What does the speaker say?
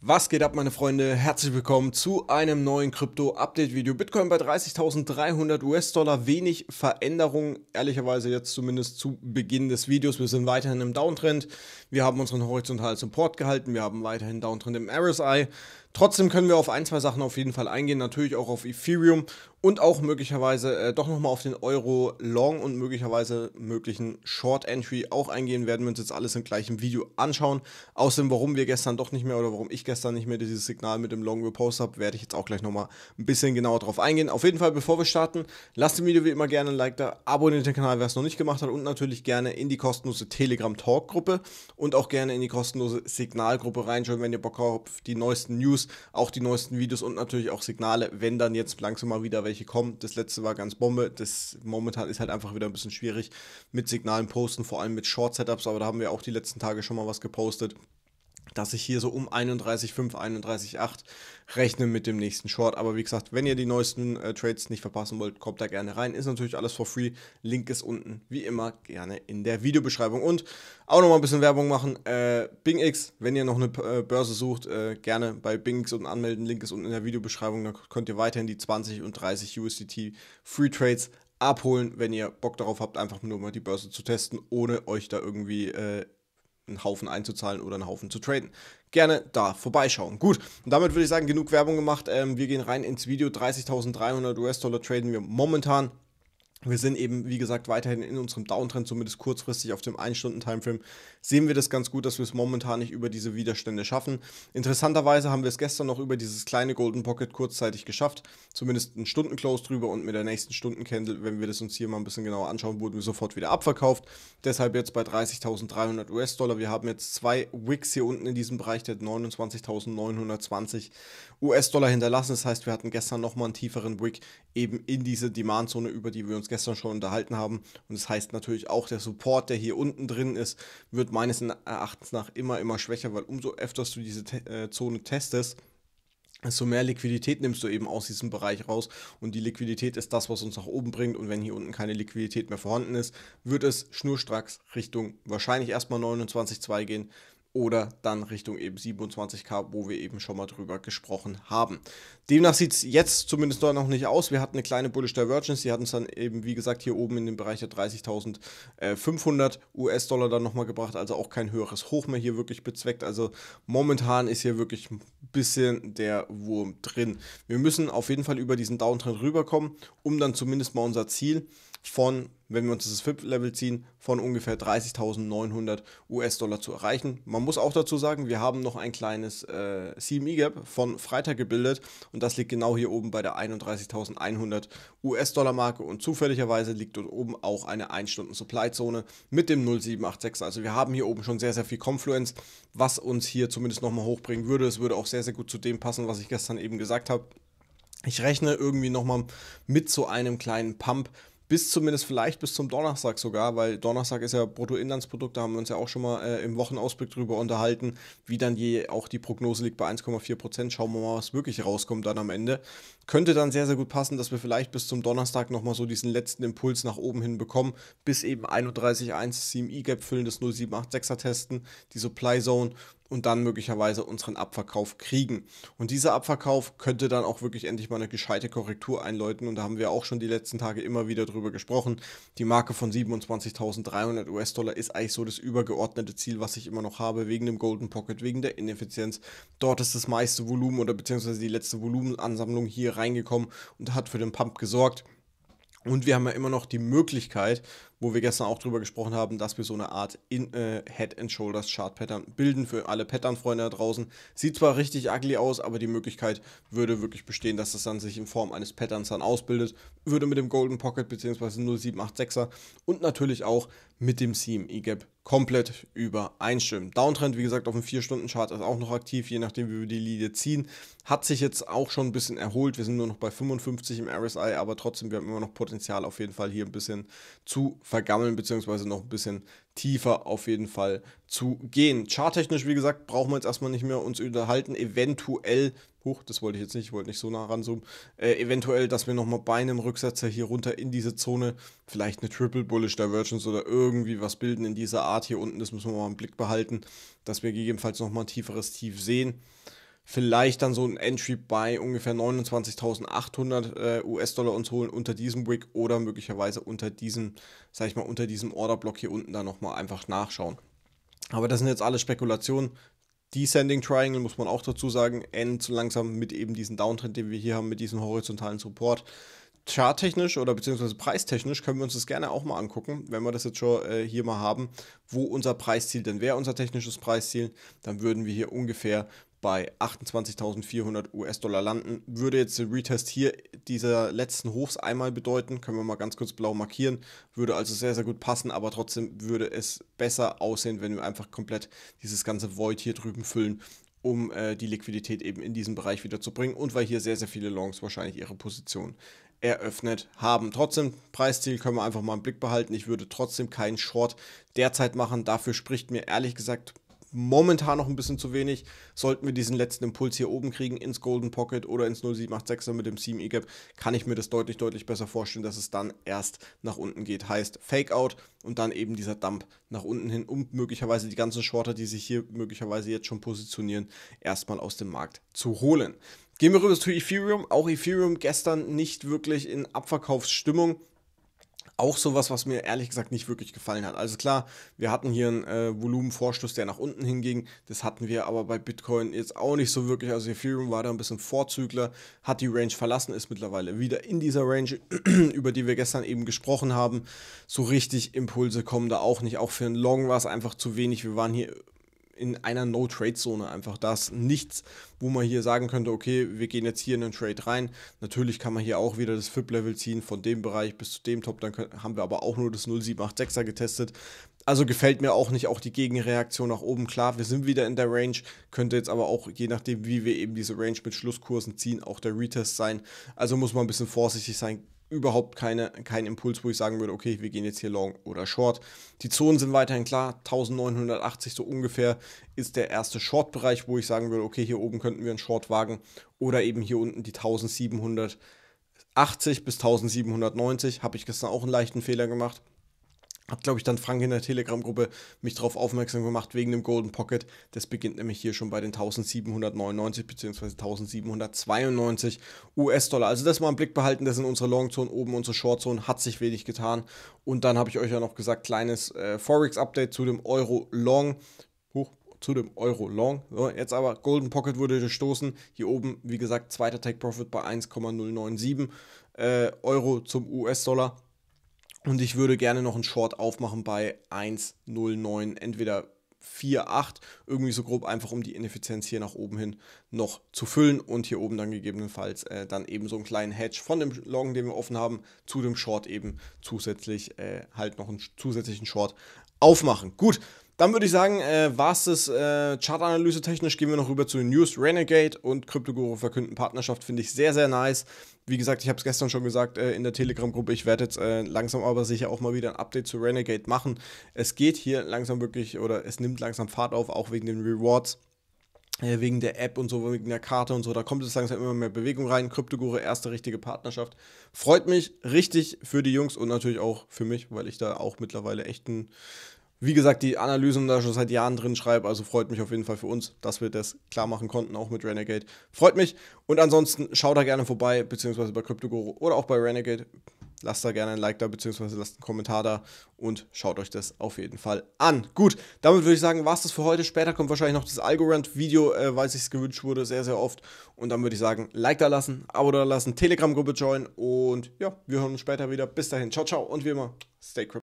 Was geht ab meine Freunde? Herzlich willkommen zu einem neuen Krypto-Update-Video. Bitcoin bei 30.300 US-Dollar, wenig Veränderung, ehrlicherweise jetzt zumindest zu Beginn des Videos. Wir sind weiterhin im Downtrend, wir haben unseren horizontalen Support gehalten, wir haben weiterhin Downtrend im RSI. Trotzdem können wir auf ein, zwei Sachen auf jeden Fall eingehen, natürlich auch auf Ethereum und auch möglicherweise äh, doch nochmal auf den Euro Long und möglicherweise möglichen Short Entry auch eingehen, werden wir uns jetzt alles im gleichen Video anschauen. Außerdem, warum wir gestern doch nicht mehr oder warum ich gestern nicht mehr dieses Signal mit dem Long Repost habe, werde ich jetzt auch gleich nochmal ein bisschen genauer drauf eingehen. Auf jeden Fall, bevor wir starten, lasst dem Video wie immer gerne ein Like da, abonniert den Kanal, wer es noch nicht gemacht hat und natürlich gerne in die kostenlose Telegram Talk Gruppe und auch gerne in die kostenlose Signal Gruppe reinschauen, wenn ihr Bock habt, die neuesten News auch die neuesten Videos und natürlich auch Signale, wenn dann jetzt langsam mal wieder welche kommen. Das letzte war ganz Bombe. Das momentan ist halt einfach wieder ein bisschen schwierig mit Signalen posten, vor allem mit Short-Setups, aber da haben wir auch die letzten Tage schon mal was gepostet dass ich hier so um 31,5, 31,8 rechne mit dem nächsten Short. Aber wie gesagt, wenn ihr die neuesten äh, Trades nicht verpassen wollt, kommt da gerne rein. Ist natürlich alles for free. Link ist unten, wie immer, gerne in der Videobeschreibung. Und auch nochmal ein bisschen Werbung machen. Äh, BingX, wenn ihr noch eine äh, Börse sucht, äh, gerne bei BingX unten anmelden. Link ist unten in der Videobeschreibung. Dann könnt ihr weiterhin die 20 und 30 USDT Free Trades abholen, wenn ihr Bock darauf habt, einfach nur mal die Börse zu testen, ohne euch da irgendwie äh, einen Haufen einzuzahlen oder einen Haufen zu traden. Gerne da vorbeischauen. Gut, und damit würde ich sagen, genug Werbung gemacht. Ähm, wir gehen rein ins Video. 30.300 US-Dollar traden wir momentan wir sind eben, wie gesagt, weiterhin in unserem Downtrend, zumindest kurzfristig auf dem 1-Stunden-Timeframe, sehen wir das ganz gut, dass wir es momentan nicht über diese Widerstände schaffen. Interessanterweise haben wir es gestern noch über dieses kleine Golden Pocket kurzzeitig geschafft, zumindest einen Stunden-Close drüber und mit der nächsten Stunden-Candle, wenn wir das uns hier mal ein bisschen genauer anschauen, wurden wir sofort wieder abverkauft. Deshalb jetzt bei 30.300 US-Dollar. Wir haben jetzt zwei Wicks hier unten in diesem Bereich, der 29.920 US-Dollar hinterlassen. Das heißt, wir hatten gestern nochmal einen tieferen Wick eben in diese Demandzone, über die wir uns uns gestern schon unterhalten haben. Und das heißt natürlich auch, der Support, der hier unten drin ist, wird meines Erachtens nach immer, immer schwächer, weil umso öfter du diese Te äh, Zone testest, desto mehr Liquidität nimmst du eben aus diesem Bereich raus und die Liquidität ist das, was uns nach oben bringt und wenn hier unten keine Liquidität mehr vorhanden ist, wird es schnurstracks Richtung wahrscheinlich erstmal 29,2 gehen, oder dann Richtung eben 27k, wo wir eben schon mal drüber gesprochen haben. Demnach sieht es jetzt zumindest noch nicht aus. Wir hatten eine kleine Bullish Divergence, die hat uns dann eben, wie gesagt, hier oben in den Bereich der 30.500 US-Dollar dann nochmal gebracht, also auch kein höheres Hoch mehr hier wirklich bezweckt. Also momentan ist hier wirklich ein bisschen der Wurm drin. Wir müssen auf jeden Fall über diesen Downtrend rüberkommen, um dann zumindest mal unser Ziel von wenn wir uns das FIP-Level ziehen, von ungefähr 30.900 US-Dollar zu erreichen. Man muss auch dazu sagen, wir haben noch ein kleines äh, CME-Gap von Freitag gebildet und das liegt genau hier oben bei der 31.100 US-Dollar-Marke und zufälligerweise liegt dort oben auch eine 1-Stunden-Supply-Zone mit dem 0,786. Also wir haben hier oben schon sehr, sehr viel Confluence, was uns hier zumindest nochmal hochbringen würde. Es würde auch sehr, sehr gut zu dem passen, was ich gestern eben gesagt habe. Ich rechne irgendwie nochmal mit so einem kleinen Pump bis zumindest vielleicht bis zum Donnerstag sogar, weil Donnerstag ist ja Bruttoinlandsprodukt, da haben wir uns ja auch schon mal äh, im Wochenausblick drüber unterhalten, wie dann je auch die Prognose liegt bei 1,4 Prozent. Schauen wir mal, was wirklich rauskommt dann am Ende. Könnte dann sehr, sehr gut passen, dass wir vielleicht bis zum Donnerstag nochmal so diesen letzten Impuls nach oben hin bekommen, bis eben 31,1 CME-Gap füllen, das 0786er testen, die Supply Zone und dann möglicherweise unseren Abverkauf kriegen. Und dieser Abverkauf könnte dann auch wirklich endlich mal eine gescheite Korrektur einläuten. Und da haben wir auch schon die letzten Tage immer wieder drüber gesprochen. Die Marke von 27.300 US-Dollar ist eigentlich so das übergeordnete Ziel, was ich immer noch habe, wegen dem Golden Pocket, wegen der Ineffizienz. Dort ist das meiste Volumen oder beziehungsweise die letzte Volumenansammlung hier reingekommen und hat für den Pump gesorgt. Und wir haben ja immer noch die Möglichkeit, wo wir gestern auch drüber gesprochen haben, dass wir so eine Art in, äh, Head and Shoulders Chart Pattern bilden für alle Pattern Freunde da draußen. Sieht zwar richtig ugly aus, aber die Möglichkeit würde wirklich bestehen, dass das dann sich in Form eines Patterns dann ausbildet, würde mit dem Golden Pocket bzw. 0786er und natürlich auch mit dem CME gap komplett übereinstimmen. Downtrend, wie gesagt, auf dem 4-Stunden-Chart ist auch noch aktiv, je nachdem, wie wir die Linie ziehen. Hat sich jetzt auch schon ein bisschen erholt. Wir sind nur noch bei 55 im RSI, aber trotzdem, wir haben immer noch Potenzial, auf jeden Fall hier ein bisschen zu vergammeln, beziehungsweise noch ein bisschen tiefer auf jeden Fall zu gehen. Charttechnisch, wie gesagt, brauchen wir jetzt erstmal nicht mehr uns unterhalten. Eventuell, hoch, das wollte ich jetzt nicht, ich wollte nicht so nah ranzoomen, äh, eventuell, dass wir nochmal bei einem Rücksetzer hier runter in diese Zone vielleicht eine Triple Bullish Divergence oder irgendwie was bilden in dieser Art hier unten. Das müssen wir mal im Blick behalten, dass wir gegebenenfalls nochmal ein tieferes Tief sehen vielleicht dann so ein Entry bei ungefähr 29.800 äh, US-Dollar uns holen unter diesem Wick oder möglicherweise unter diesem, sag ich mal, unter diesem Orderblock hier unten dann nochmal einfach nachschauen. Aber das sind jetzt alle Spekulationen. Descending Triangle muss man auch dazu sagen, endet so langsam mit eben diesem Downtrend, den wir hier haben, mit diesem horizontalen Support. Charttechnisch oder beziehungsweise preistechnisch können wir uns das gerne auch mal angucken, wenn wir das jetzt schon äh, hier mal haben, wo unser Preisziel denn wäre, unser technisches Preisziel, dann würden wir hier ungefähr bei 28.400 US-Dollar landen. Würde jetzt der Retest hier dieser letzten Hochs einmal bedeuten, können wir mal ganz kurz blau markieren, würde also sehr, sehr gut passen, aber trotzdem würde es besser aussehen, wenn wir einfach komplett dieses ganze Void hier drüben füllen, um äh, die Liquidität eben in diesen Bereich wieder zu bringen und weil hier sehr, sehr viele Longs wahrscheinlich ihre Position eröffnet haben. Trotzdem, Preisziel können wir einfach mal im Blick behalten. Ich würde trotzdem keinen Short derzeit machen. Dafür spricht mir ehrlich gesagt momentan noch ein bisschen zu wenig. Sollten wir diesen letzten Impuls hier oben kriegen ins Golden Pocket oder ins 0786er mit dem Seam E-Gap, kann ich mir das deutlich, deutlich besser vorstellen, dass es dann erst nach unten geht. Heißt Fake Out und dann eben dieser Dump nach unten hin, um möglicherweise die ganzen Shorter, die sich hier möglicherweise jetzt schon positionieren, erstmal aus dem Markt zu holen. Gehen wir rüber zu Ethereum. Auch Ethereum gestern nicht wirklich in Abverkaufsstimmung auch sowas, was mir ehrlich gesagt nicht wirklich gefallen hat. Also klar, wir hatten hier einen äh, Volumenvorstoß, der nach unten hinging. Das hatten wir aber bei Bitcoin jetzt auch nicht so wirklich. Also Ethereum war da ein bisschen Vorzügler, hat die Range verlassen, ist mittlerweile wieder in dieser Range, über die wir gestern eben gesprochen haben. So richtig Impulse kommen da auch nicht. Auch für einen Long war es einfach zu wenig. Wir waren hier in einer No-Trade-Zone einfach. Da ist nichts, wo man hier sagen könnte, okay, wir gehen jetzt hier in einen Trade rein. Natürlich kann man hier auch wieder das FIP-Level ziehen, von dem Bereich bis zu dem Top. Dann können, haben wir aber auch nur das 0786er getestet. Also gefällt mir auch nicht auch die Gegenreaktion nach oben. Klar, wir sind wieder in der Range, könnte jetzt aber auch, je nachdem, wie wir eben diese Range mit Schlusskursen ziehen, auch der Retest sein. Also muss man ein bisschen vorsichtig sein überhaupt keine, kein Impuls, wo ich sagen würde, okay, wir gehen jetzt hier long oder short. Die Zonen sind weiterhin klar, 1980 so ungefähr ist der erste Short-Bereich, wo ich sagen würde, okay, hier oben könnten wir einen Short wagen oder eben hier unten die 1780 bis 1790, habe ich gestern auch einen leichten Fehler gemacht hat, glaube ich, dann Frank in der Telegram-Gruppe mich darauf aufmerksam gemacht wegen dem Golden Pocket. Das beginnt nämlich hier schon bei den 1799 bzw. 1792 US-Dollar. Also das mal im Blick behalten, das sind unsere Long-Zone, oben unsere Short-Zone, hat sich wenig getan. Und dann habe ich euch ja noch gesagt, kleines äh, Forex-Update zu dem Euro-Long. Huch, zu dem Euro Long. So, jetzt aber Golden Pocket wurde gestoßen. Hier oben, wie gesagt, zweiter Take Profit bei 1,097 äh, Euro zum US-Dollar. Und ich würde gerne noch einen Short aufmachen bei 1,09, entweder 4,8, irgendwie so grob einfach um die Ineffizienz hier nach oben hin noch zu füllen und hier oben dann gegebenenfalls äh, dann eben so einen kleinen Hedge von dem Long, den wir offen haben, zu dem Short eben zusätzlich äh, halt noch einen zusätzlichen Short aufmachen. Gut, dann würde ich sagen, äh, war es das äh, Chartanalyse technisch. Gehen wir noch rüber zu News. Renegade und CryptoGuru verkünden Partnerschaft, finde ich sehr, sehr nice. Wie gesagt, ich habe es gestern schon gesagt äh, in der Telegram-Gruppe. Ich werde jetzt äh, langsam aber sicher auch mal wieder ein Update zu Renegade machen. Es geht hier langsam wirklich oder es nimmt langsam Fahrt auf, auch wegen den Rewards äh, wegen der App und so, wegen der Karte und so, da kommt es langsam immer mehr Bewegung rein. Kryptogore, erste richtige Partnerschaft. Freut mich richtig für die Jungs und natürlich auch für mich, weil ich da auch mittlerweile echt ein wie gesagt, die Analysen da schon seit Jahren drin schreibe, also freut mich auf jeden Fall für uns, dass wir das klar machen konnten, auch mit Renegade. Freut mich. Und ansonsten schaut da gerne vorbei, beziehungsweise bei CryptoGuru oder auch bei Renegade. Lasst da gerne ein Like da, beziehungsweise lasst einen Kommentar da und schaut euch das auf jeden Fall an. Gut, damit würde ich sagen, war es das für heute. Später kommt wahrscheinlich noch das Algorand-Video, äh, weil es gewünscht wurde, sehr, sehr oft. Und dann würde ich sagen, Like da lassen, Abo da lassen, Telegram-Gruppe joinen und ja, wir hören uns später wieder. Bis dahin, ciao, ciao und wie immer, stay crypto.